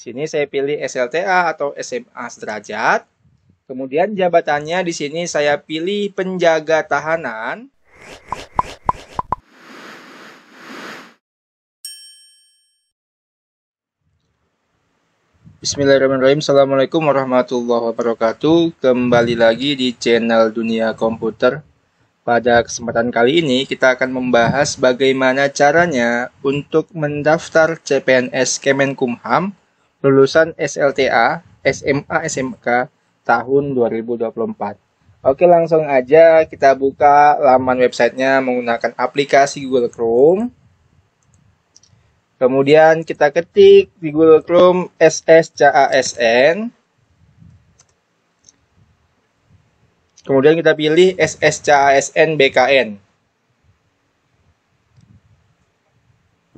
Sini saya pilih SLTA atau SMA sederajat. Kemudian jabatannya di sini saya pilih penjaga tahanan. Bismillahirrahmanirrahim. Assalamualaikum warahmatullahi wabarakatuh. Kembali lagi di channel Dunia Komputer. Pada kesempatan kali ini kita akan membahas bagaimana caranya untuk mendaftar CPNS Kemenkumham lulusan SLTA, SMA, SMK tahun 2024. Oke langsung aja kita buka laman websitenya menggunakan aplikasi Google Chrome. Kemudian kita ketik di Google Chrome SSCASN. Kemudian kita pilih SSCASN BKN.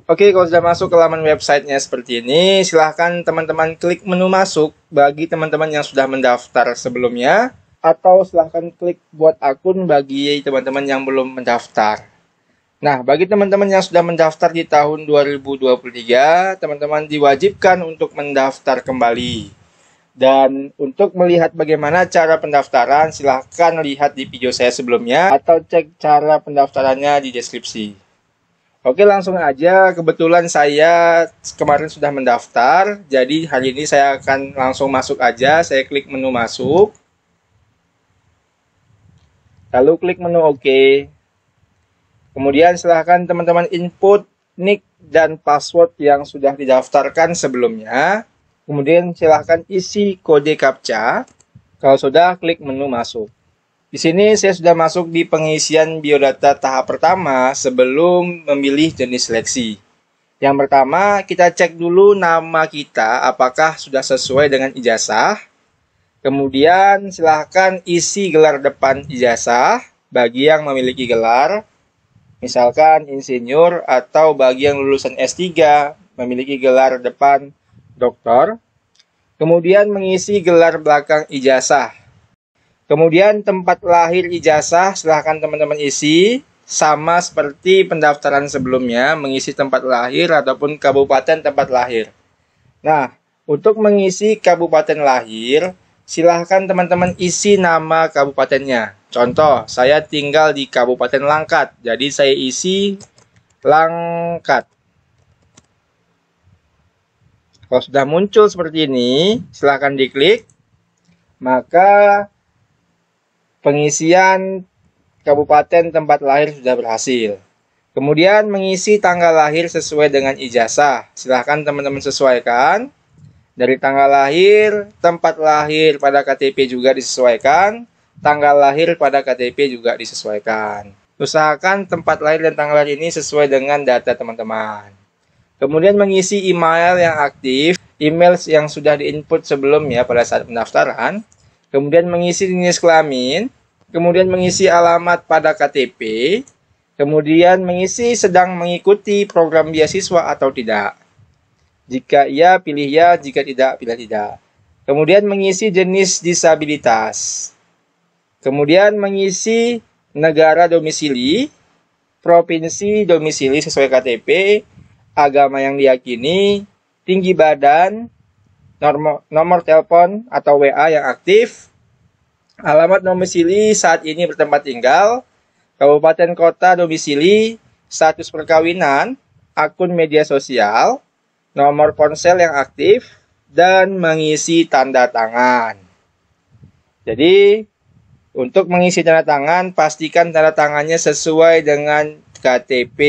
Oke, kalau sudah masuk ke laman websitenya seperti ini, silahkan teman-teman klik menu masuk bagi teman-teman yang sudah mendaftar sebelumnya, atau silahkan klik buat akun bagi teman-teman yang belum mendaftar. Nah, bagi teman-teman yang sudah mendaftar di tahun 2023, teman-teman diwajibkan untuk mendaftar kembali. Dan untuk melihat bagaimana cara pendaftaran, silahkan lihat di video saya sebelumnya atau cek cara pendaftarannya di deskripsi. Oke langsung aja, kebetulan saya kemarin sudah mendaftar, jadi hari ini saya akan langsung masuk aja, saya klik menu masuk. Lalu klik menu OK. Kemudian silahkan teman-teman input nick dan password yang sudah didaftarkan sebelumnya. Kemudian silahkan isi kode CAPTCHA. Kalau sudah, klik menu masuk. Di sini saya sudah masuk di pengisian biodata tahap pertama sebelum memilih jenis seleksi. Yang pertama, kita cek dulu nama kita apakah sudah sesuai dengan ijazah. Kemudian silahkan isi gelar depan ijazah bagi yang memiliki gelar, misalkan insinyur atau bagi yang lulusan S3 memiliki gelar depan doktor. Kemudian mengisi gelar belakang ijazah Kemudian tempat lahir ijazah silahkan teman-teman isi sama seperti pendaftaran sebelumnya mengisi tempat lahir ataupun kabupaten tempat lahir. Nah, untuk mengisi kabupaten lahir, silahkan teman-teman isi nama kabupatennya. Contoh, saya tinggal di Kabupaten Langkat, jadi saya isi Langkat. Kalau sudah muncul seperti ini, silahkan diklik. Maka pengisian kabupaten tempat lahir sudah berhasil. Kemudian mengisi tanggal lahir sesuai dengan ijazah. Silahkan teman-teman sesuaikan. Dari tanggal lahir, tempat lahir pada KTP juga disesuaikan. Tanggal lahir pada KTP juga disesuaikan. Usahakan tempat lahir dan tanggal lahir ini sesuai dengan data teman-teman. Kemudian mengisi email yang aktif, email yang sudah diinput sebelumnya pada saat pendaftaran, kemudian mengisi jenis kelamin, kemudian mengisi alamat pada KTP, kemudian mengisi sedang mengikuti program beasiswa atau tidak. Jika iya, pilih ya, jika tidak, pilih tidak. Kemudian mengisi jenis disabilitas. Kemudian mengisi negara domisili, provinsi domisili sesuai KTP, agama yang diyakini, tinggi badan, nomor, nomor telepon atau WA yang aktif, alamat domisili saat ini bertempat tinggal, kabupaten kota domisili, status perkawinan, akun media sosial, nomor ponsel yang aktif, dan mengisi tanda tangan. Jadi, untuk mengisi tanda tangan, pastikan tanda tangannya sesuai dengan KTP.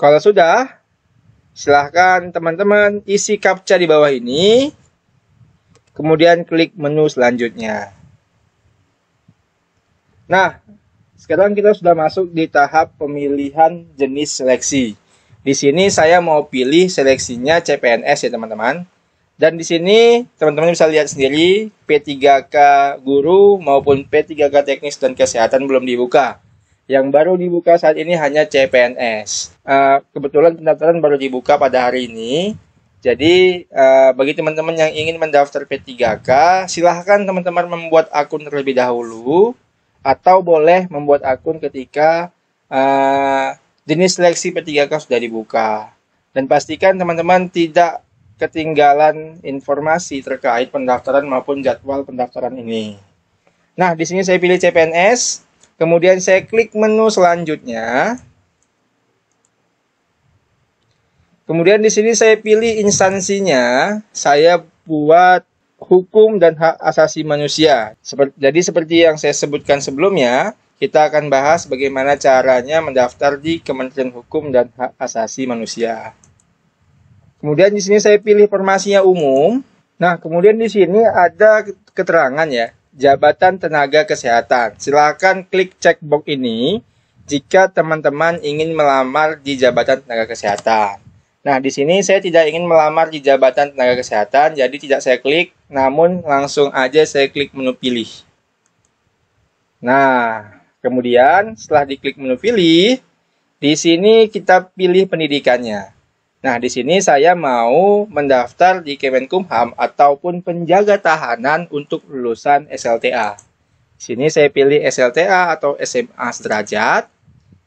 Kalau sudah, Silahkan teman-teman isi captcha di bawah ini. Kemudian klik menu selanjutnya. Nah, sekarang kita sudah masuk di tahap pemilihan jenis seleksi. Di sini saya mau pilih seleksinya CPNS ya teman-teman. Dan di sini teman-teman bisa lihat sendiri P3K guru maupun P3K teknis dan kesehatan belum dibuka. Yang baru dibuka saat ini hanya CPNS. Uh, eh, kebetulan pendaftaran baru dibuka pada hari ini. Jadi uh, bagi teman-teman yang ingin mendaftar P3K, silahkan teman-teman membuat akun terlebih dahulu atau boleh membuat akun ketika uh, jenis seleksi P3K sudah dibuka. Dan pastikan teman-teman tidak ketinggalan informasi terkait pendaftaran maupun jadwal pendaftaran ini. Nah, di sini saya pilih CPNS Kemudian saya klik menu selanjutnya. Kemudian di sini saya pilih instansinya, saya buat hukum dan hak asasi manusia. Jadi seperti yang saya sebutkan sebelumnya, kita akan bahas bagaimana caranya mendaftar di Kementerian Hukum dan Hak Asasi Manusia. Kemudian di sini saya pilih formasinya umum. Nah, kemudian di sini ada keterangan ya. Jabatan Tenaga Kesehatan. Silakan klik checkbox ini jika teman-teman ingin melamar di Jabatan Tenaga Kesehatan. Nah, di sini saya tidak ingin melamar di Jabatan Tenaga Kesehatan, jadi tidak saya klik, namun langsung aja saya klik menu pilih. Nah, kemudian setelah diklik menu pilih, di sini kita pilih pendidikannya. Nah, di sini saya mau mendaftar di Kemenkumham ataupun penjaga tahanan untuk lulusan SLTA. Di sini saya pilih SLTA atau SMA sederajat.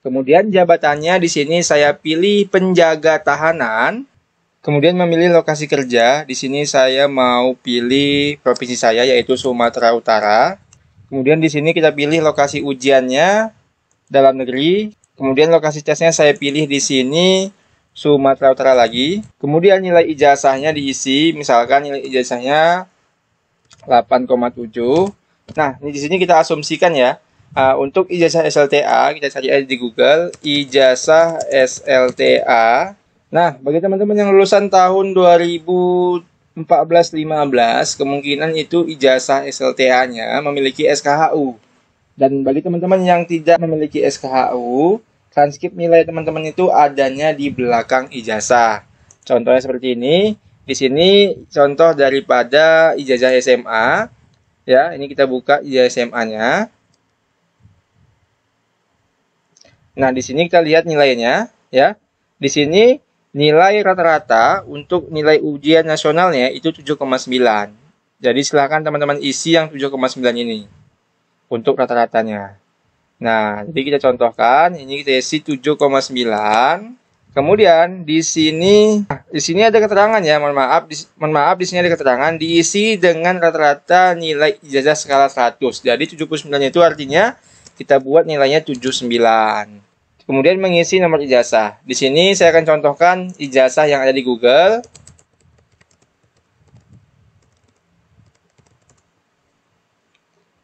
Kemudian jabatannya di sini saya pilih penjaga tahanan. Kemudian memilih lokasi kerja. Di sini saya mau pilih provinsi saya yaitu Sumatera Utara. Kemudian di sini kita pilih lokasi ujiannya dalam negeri. Kemudian lokasi tesnya saya pilih di sini Sumatera Utara lagi. Kemudian nilai ijazahnya diisi, misalkan nilai ijazahnya 8,7. Nah, di sini kita asumsikan ya, uh, untuk ijazah SLTA, kita cari aja di Google, ijazah SLTA. Nah, bagi teman-teman yang lulusan tahun 2014-15, kemungkinan itu ijazah SLTA-nya memiliki SKHU. Dan bagi teman-teman yang tidak memiliki SKHU, Transkrip nilai teman-teman itu adanya di belakang ijazah. Contohnya seperti ini. Di sini contoh daripada ijazah SMA. Ya, ini kita buka ijazah SMA-nya. Nah, di sini kita lihat nilainya ya. Di sini nilai rata-rata untuk nilai ujian nasionalnya itu 7,9. Jadi silahkan teman-teman isi yang 7,9 ini untuk rata-ratanya. Nah, jadi kita contohkan ini kita isi 7,9. Kemudian di sini nah, di sini ada keterangan ya, mohon maaf di, mohon maaf di sini ada keterangan diisi dengan rata-rata nilai ijazah skala 100. Jadi 79 itu artinya kita buat nilainya 79. Kemudian mengisi nomor ijazah. Di sini saya akan contohkan ijazah yang ada di Google.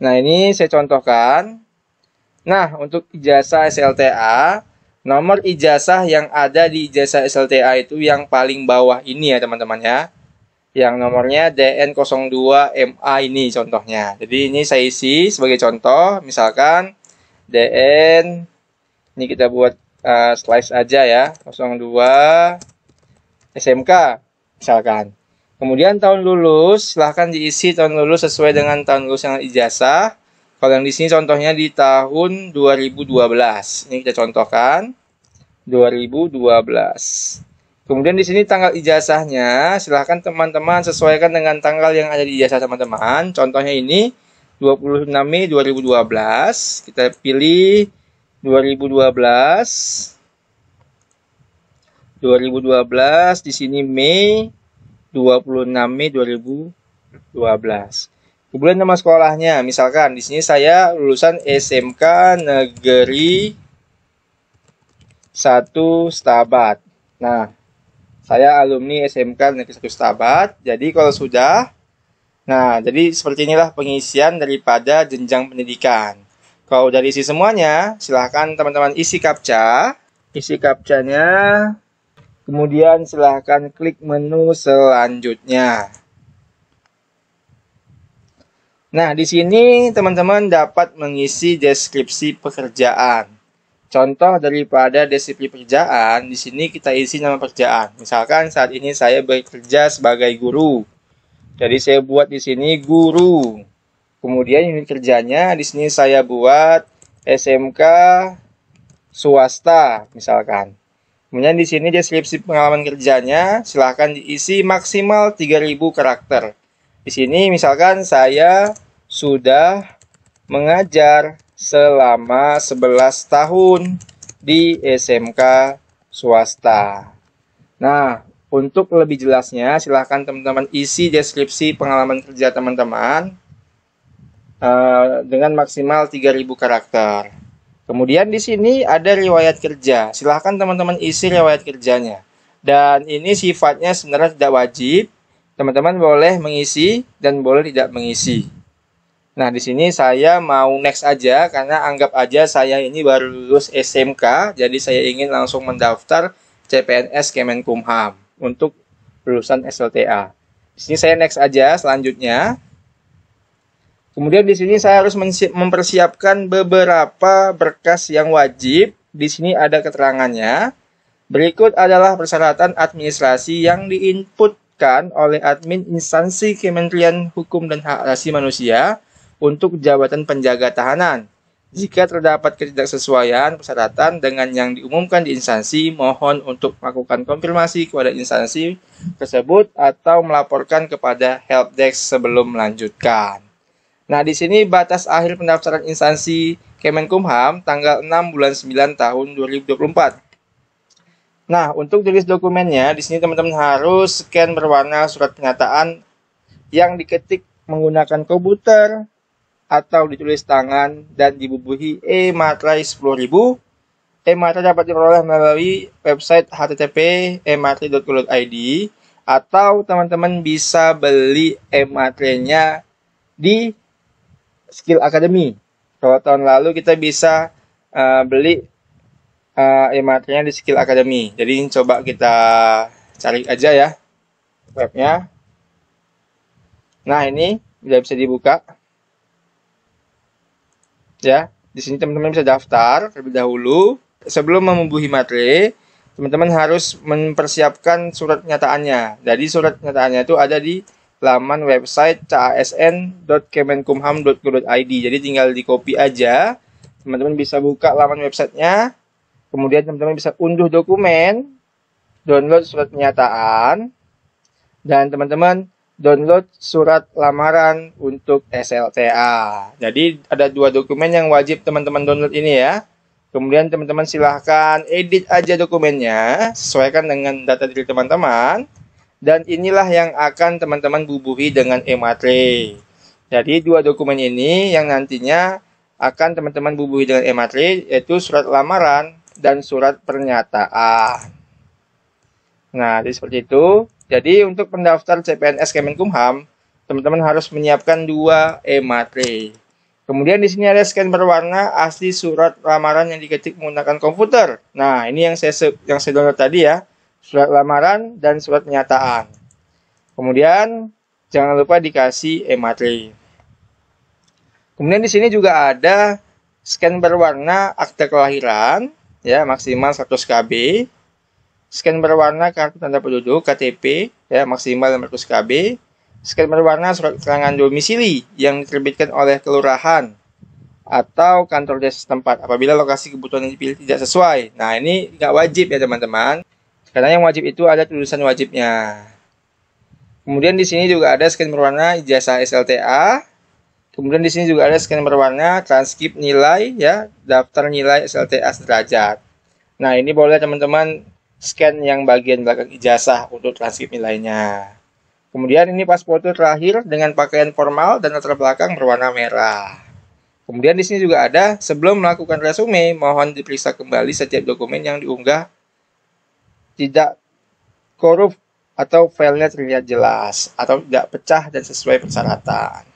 Nah, ini saya contohkan Nah, untuk ijazah SLTA, nomor ijazah yang ada di ijazah SLTA itu yang paling bawah ini ya teman-teman ya. Yang nomornya DN02MA ini contohnya. Jadi ini saya isi sebagai contoh, misalkan DN, ini kita buat uh, slice aja ya, 02 SMK misalkan. Kemudian tahun lulus, silahkan diisi tahun lulus sesuai dengan tahun lulus yang ijazah kalau yang di sini contohnya di tahun 2012. Ini kita contohkan 2012. Kemudian di sini tanggal ijazahnya, silahkan teman-teman sesuaikan dengan tanggal yang ada di ijazah teman-teman. Contohnya ini 26 Mei 2012. Kita pilih 2012. 2012 di sini Mei 26 Mei 2012. Kemudian nama sekolahnya, misalkan di sini saya lulusan SMK Negeri 1 Stabat. Nah, saya alumni SMK Negeri 1 Stabat. Jadi kalau sudah Nah, jadi seperti inilah pengisian daripada jenjang pendidikan. Kalau udah diisi semuanya, silahkan teman-teman isi captcha. Isi captcha-nya, kemudian silahkan klik menu selanjutnya. Nah, di sini teman-teman dapat mengisi deskripsi pekerjaan. Contoh daripada deskripsi pekerjaan, di sini kita isi nama pekerjaan. Misalkan saat ini saya bekerja sebagai guru. Jadi saya buat di sini guru. Kemudian unit kerjanya di sini saya buat SMK swasta misalkan. Kemudian di sini deskripsi pengalaman kerjanya silahkan diisi maksimal 3000 karakter. Di sini misalkan saya sudah mengajar selama 11 tahun di SMK swasta. Nah, untuk lebih jelasnya silahkan teman-teman isi deskripsi pengalaman kerja teman-teman uh, dengan maksimal 3000 karakter. Kemudian di sini ada riwayat kerja. Silahkan teman-teman isi riwayat kerjanya. Dan ini sifatnya sebenarnya tidak wajib, Teman-teman boleh mengisi dan boleh tidak mengisi. Nah, di sini saya mau next aja karena anggap aja saya ini baru lulus SMK, jadi saya ingin langsung mendaftar CPNS Kemenkumham untuk lulusan SLTA. Di sini saya next aja selanjutnya. Kemudian di sini saya harus mempersiapkan beberapa berkas yang wajib. Di sini ada keterangannya. Berikut adalah persyaratan administrasi yang diinput oleh admin instansi Kementerian Hukum dan Hak Asasi Manusia untuk jabatan penjaga tahanan. Jika terdapat ketidaksesuaian persyaratan dengan yang diumumkan di instansi, mohon untuk melakukan konfirmasi kepada instansi tersebut atau melaporkan kepada helpdesk sebelum melanjutkan. Nah, di sini batas akhir pendaftaran instansi Kemenkumham tanggal 6 bulan 9 tahun 2024 Nah, untuk tulis dokumennya, di sini teman-teman harus scan berwarna surat pernyataan yang diketik menggunakan komputer atau ditulis tangan dan dibubuhi e matrai 10.000. e matrai dapat diperoleh melalui website http ematerai.co.id atau teman-teman bisa beli e nya di Skill Academy. Kalau tahun lalu kita bisa uh, beli uh, ya materinya di Skill Academy. Jadi coba kita cari aja ya webnya. Nah ini sudah bisa dibuka. Ya, di sini teman-teman bisa daftar terlebih dahulu. Sebelum membuahi materi, teman-teman harus mempersiapkan surat nyataannya. Jadi surat nyataannya itu ada di laman website casn.kemenkumham.go.id. Jadi tinggal di copy aja. Teman-teman bisa buka laman websitenya Kemudian teman-teman bisa unduh dokumen, download surat pernyataan, dan teman-teman download surat lamaran untuk SLTA. Jadi ada dua dokumen yang wajib teman-teman download ini ya. Kemudian teman-teman silahkan edit aja dokumennya, sesuaikan dengan data diri teman-teman. Dan inilah yang akan teman-teman bubuhi dengan e Jadi dua dokumen ini yang nantinya akan teman-teman bubuhi dengan e yaitu surat lamaran dan surat pernyataan. Nah, jadi seperti itu. Jadi untuk pendaftar CPNS Kemenkumham, teman-teman harus menyiapkan dua e matri Kemudian di sini ada scan berwarna asli surat lamaran yang diketik menggunakan komputer. Nah, ini yang saya yang saya download tadi ya. Surat lamaran dan surat pernyataan. Kemudian jangan lupa dikasih e matri Kemudian di sini juga ada scan berwarna akte kelahiran, ya maksimal 100 KB. Scan berwarna kartu tanda penduduk KTP ya maksimal 100 KB. Scan berwarna surat keterangan domisili yang diterbitkan oleh kelurahan atau kantor desa setempat apabila lokasi kebutuhan yang dipilih tidak sesuai. Nah, ini nggak wajib ya teman-teman. Karena yang wajib itu ada tulisan wajibnya. Kemudian di sini juga ada scan berwarna ijazah SLTA Kemudian di sini juga ada scan berwarna, transkip nilai ya, daftar nilai SLTA derajat. Nah, ini boleh teman-teman scan yang bagian belakang ijazah untuk transkip nilainya. Kemudian ini pas foto terakhir dengan pakaian formal dan latar belakang berwarna merah. Kemudian di sini juga ada sebelum melakukan resume, mohon diperiksa kembali setiap dokumen yang diunggah tidak korup atau filenya terlihat jelas atau tidak pecah dan sesuai persyaratan.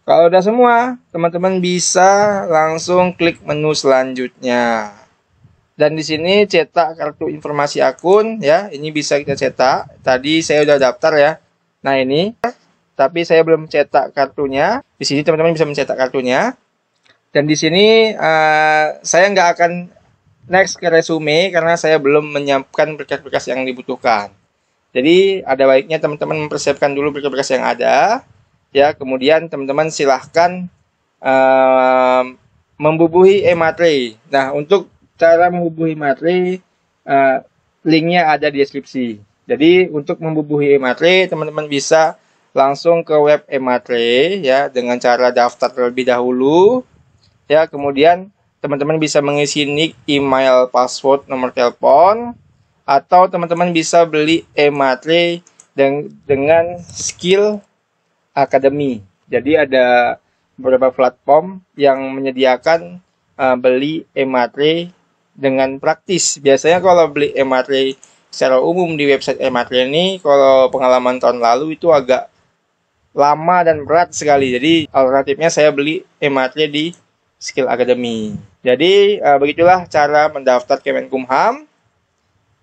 Kalau udah semua, teman-teman bisa langsung klik menu selanjutnya. Dan di sini cetak kartu informasi akun ya. Ini bisa kita cetak. Tadi saya udah daftar ya. Nah, ini tapi saya belum cetak kartunya. Di sini teman-teman bisa mencetak kartunya. Dan di sini uh, saya nggak akan next ke resume karena saya belum menyiapkan berkas-berkas yang dibutuhkan. Jadi ada baiknya teman-teman mempersiapkan dulu berkas-berkas yang ada ya kemudian teman-teman silahkan uh, membubuhi e matri Nah untuk cara membubuhi matri uh, eh, linknya ada di deskripsi. Jadi untuk membubuhi e matri teman-teman bisa langsung ke web e matri ya dengan cara daftar terlebih dahulu ya kemudian teman-teman bisa mengisi nick, email, password, nomor telepon atau teman-teman bisa beli e matri dengan skill Academy. Jadi ada beberapa platform yang menyediakan uh, beli e dengan praktis. Biasanya kalau beli e secara umum di website e ini, kalau pengalaman tahun lalu itu agak lama dan berat sekali. Jadi alternatifnya saya beli e di Skill Academy. Jadi uh, begitulah cara mendaftar Kemenkumham.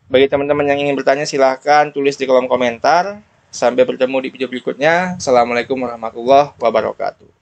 Bagi teman-teman yang ingin bertanya silahkan tulis di kolom komentar. Sampai bertemu di video berikutnya. Assalamualaikum warahmatullahi wabarakatuh.